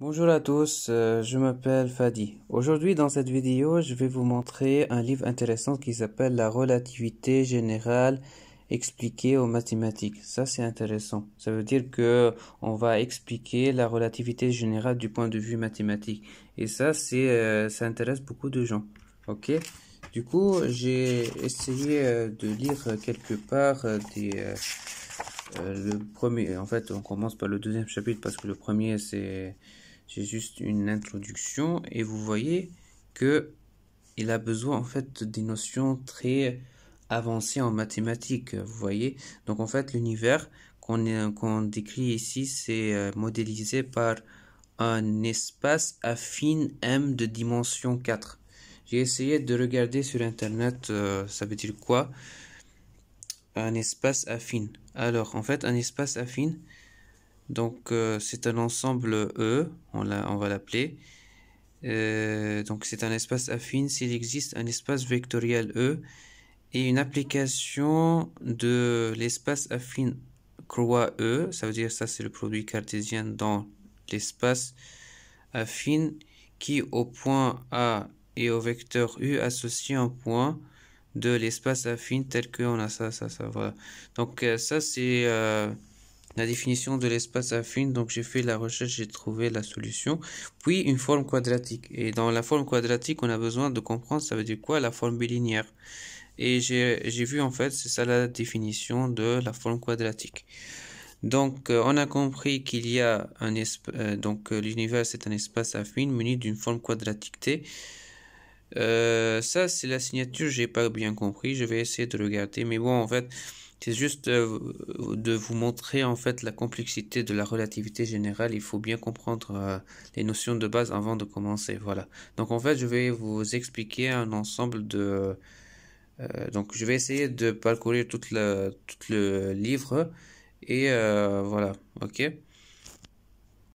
Bonjour à tous, euh, je m'appelle Fadi. Aujourd'hui dans cette vidéo, je vais vous montrer un livre intéressant qui s'appelle La relativité générale expliquée aux mathématiques. Ça c'est intéressant. Ça veut dire que on va expliquer la relativité générale du point de vue mathématique. Et ça c'est euh, ça intéresse beaucoup de gens. OK Du coup, j'ai essayé euh, de lire quelque part des le premier en fait, on commence par le deuxième chapitre parce que le premier c'est j'ai juste une introduction et vous voyez que il a besoin en fait des notions très avancées en mathématiques, vous voyez. Donc en fait l'univers qu'on décrit ici c'est euh, modélisé par un espace affine M de dimension 4. J'ai essayé de regarder sur internet euh, ça veut dire quoi un espace affine. Alors en fait un espace affine donc euh, c'est un ensemble E, on, on va l'appeler. Euh, donc c'est un espace affine s'il existe un espace vectoriel E et une application de l'espace affine croix E, ça veut dire ça c'est le produit cartésien dans l'espace affine qui au point A et au vecteur U associe un point de l'espace affine tel que on a ça, ça, ça, voilà. Donc euh, ça c'est la définition de l'espace affine. Donc j'ai fait la recherche, j'ai trouvé la solution. Puis une forme quadratique. Et dans la forme quadratique, on a besoin de comprendre ça veut dire quoi la forme bilinéaire. Et j'ai vu en fait, c'est ça la définition de la forme quadratique. Donc euh, on a compris qu'il y a un espace, euh, donc euh, l'univers c'est un espace affine muni d'une forme quadratique T. Euh, ça, c'est la signature, j'ai pas bien compris. Je vais essayer de regarder. Mais bon, en fait, c'est juste euh, de vous montrer en fait la complexité de la relativité générale. Il faut bien comprendre euh, les notions de base avant de commencer. Voilà. Donc en fait, je vais vous expliquer un ensemble de. donc je vais essayer de parcourir tout le, tout le livre et voilà. Ok.